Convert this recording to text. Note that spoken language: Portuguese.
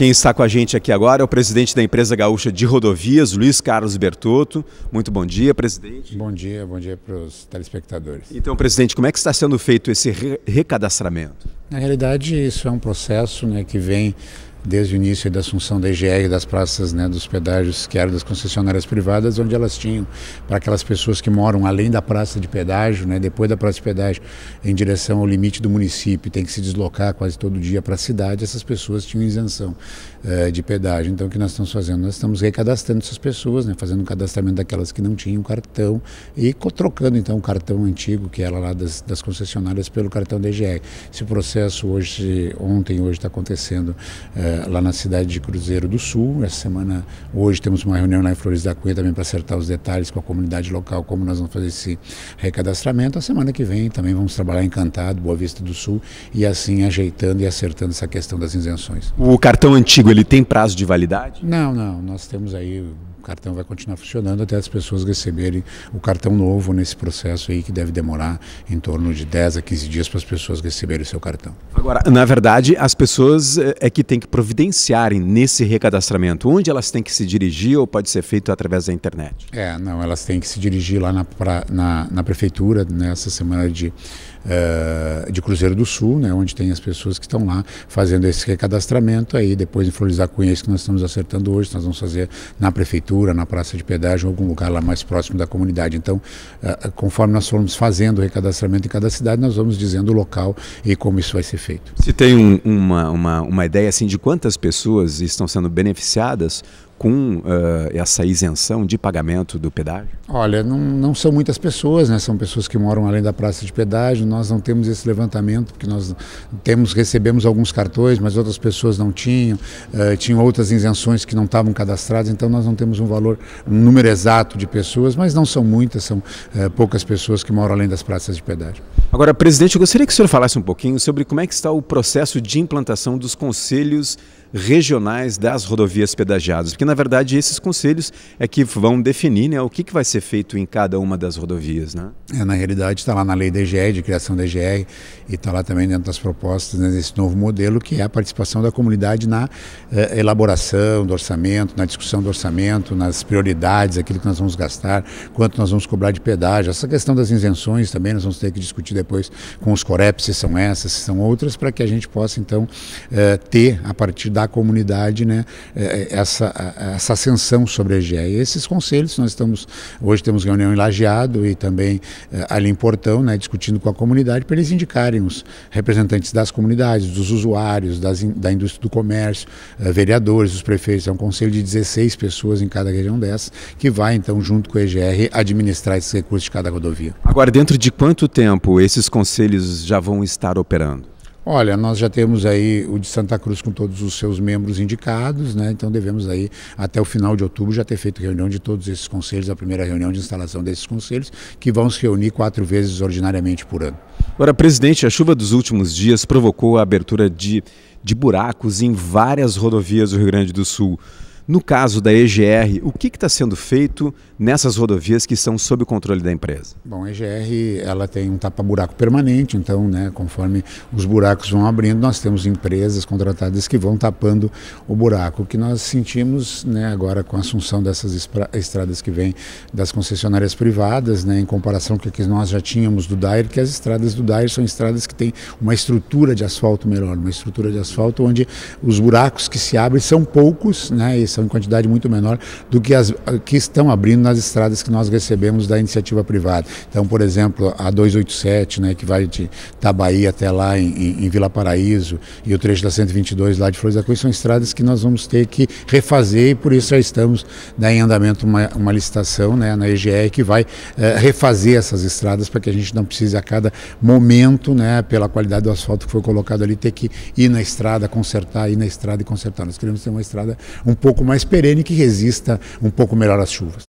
Quem está com a gente aqui agora é o presidente da empresa gaúcha de rodovias, Luiz Carlos Bertotto. Muito bom dia, presidente. Bom dia, bom dia para os telespectadores. Então, presidente, como é que está sendo feito esse recadastramento? Na realidade, isso é um processo né, que vem desde o início da assunção da EGR, das praças né, dos pedágios que eram das concessionárias privadas, onde elas tinham para aquelas pessoas que moram além da praça de pedágio, né, depois da praça de pedágio, em direção ao limite do município, tem que se deslocar quase todo dia para a cidade, essas pessoas tinham isenção eh, de pedágio. Então, o que nós estamos fazendo? Nós estamos recadastrando essas pessoas, né, fazendo o um cadastramento daquelas que não tinham cartão e trocando, então, o cartão antigo, que era lá das, das concessionárias, pelo cartão da EGR. Esse processo hoje, ontem, hoje está acontecendo eh, lá na cidade de Cruzeiro do Sul. Essa semana, hoje, temos uma reunião lá em Flores da Cunha também para acertar os detalhes com a comunidade local, como nós vamos fazer esse recadastramento. A semana que vem também vamos trabalhar em Encantado, Boa Vista do Sul e assim ajeitando e acertando essa questão das isenções. O cartão antigo, ele tem prazo de validade? Não, não. Nós temos aí o cartão vai continuar funcionando até as pessoas receberem o cartão novo nesse processo aí que deve demorar em torno de 10 a 15 dias para as pessoas receberem o seu cartão. Agora, na verdade, as pessoas é, é que têm que providenciarem nesse recadastramento. Onde elas têm que se dirigir ou pode ser feito através da internet? É, não, elas têm que se dirigir lá na, pra, na, na prefeitura nessa semana de, uh, de Cruzeiro do Sul, né, onde tem as pessoas que estão lá fazendo esse recadastramento aí, depois em Flores Cunha, isso que nós estamos acertando hoje, nós vamos fazer na prefeitura prefeitura, na praça de pedágio, algum lugar lá mais próximo da comunidade. Então, eh, eh, conforme nós formos fazendo o recadastramento em cada cidade, nós vamos dizendo o local e como isso vai ser feito. Se tem um, uma, uma, uma ideia assim de quantas pessoas estão sendo beneficiadas com uh, essa isenção de pagamento do pedágio? Olha, não, não, são muitas pessoas, né? são pessoas que moram além da praça de pedágio. Nós não temos esse levantamento, porque nós temos recebemos alguns cartões, mas outras pessoas não tinham, uh, tinham outras isenções que não estavam cadastradas, então nós não temos um valor, um número exato de pessoas, mas não são muitas, são uh, poucas pessoas que moram além das praças de pedágio. Agora, presidente, eu gostaria que o senhor falasse um pouquinho sobre como é que está o processo de implantação dos conselhos regionais das rodovias pedagiadas, porque na verdade, esses conselhos é que vão definir né, o que, que vai ser feito em cada uma das rodovias. Né? É, na realidade, está lá na lei DGR, de criação da DGR, e está lá também dentro das propostas né, desse novo modelo, que é a participação da comunidade na eh, elaboração do orçamento, na discussão do orçamento, nas prioridades, aquilo que nós vamos gastar, quanto nós vamos cobrar de pedágio. Essa questão das isenções também nós vamos ter que discutir depois com os Coreps, se são essas, se são outras, para que a gente possa, então, eh, ter, a partir da comunidade, né, eh, eh, essa essa ascensão sobre a EGR E esses conselhos, nós estamos, hoje temos reunião em Lajeado e também eh, ali em Portão, né, discutindo com a comunidade para eles indicarem os representantes das comunidades, dos usuários, das, da indústria do comércio, eh, vereadores, os prefeitos. É um conselho de 16 pessoas em cada região dessas, que vai então, junto com a EGR, administrar esses recursos de cada rodovia. Agora, dentro de quanto tempo esses conselhos já vão estar operando? Olha, nós já temos aí o de Santa Cruz com todos os seus membros indicados, né? Então devemos aí até o final de outubro já ter feito reunião de todos esses conselhos, a primeira reunião de instalação desses conselhos, que vão se reunir quatro vezes ordinariamente por ano. Agora, presidente, a chuva dos últimos dias provocou a abertura de, de buracos em várias rodovias do Rio Grande do Sul. No caso da EGR, o que está sendo feito nessas rodovias que são sob o controle da empresa? Bom, a EGR ela tem um tapa-buraco permanente, então, né, conforme os buracos vão abrindo, nós temos empresas contratadas que vão tapando o buraco. O que nós sentimos né, agora com a assunção dessas estradas que vêm das concessionárias privadas, né, em comparação com o que nós já tínhamos do DAIR, que as estradas do DAIR são estradas que têm uma estrutura de asfalto melhor, uma estrutura de asfalto onde os buracos que se abrem são poucos, né, e são são em quantidade muito menor do que as ah, que estão abrindo nas estradas que nós recebemos da iniciativa privada. Então, por exemplo, a 287, né, que vai de Tabai até lá em, em, em Vila Paraíso, e o trecho da 122 lá de Flores da Cruz, são estradas que nós vamos ter que refazer e por isso já estamos né, em andamento uma, uma licitação né, na EGE que vai eh, refazer essas estradas para que a gente não precise a cada momento, né, pela qualidade do asfalto que foi colocado ali, ter que ir na estrada, consertar, ir na estrada e consertar. Nós queremos ter uma estrada um pouco mais mais perene que resista um pouco melhor às chuvas.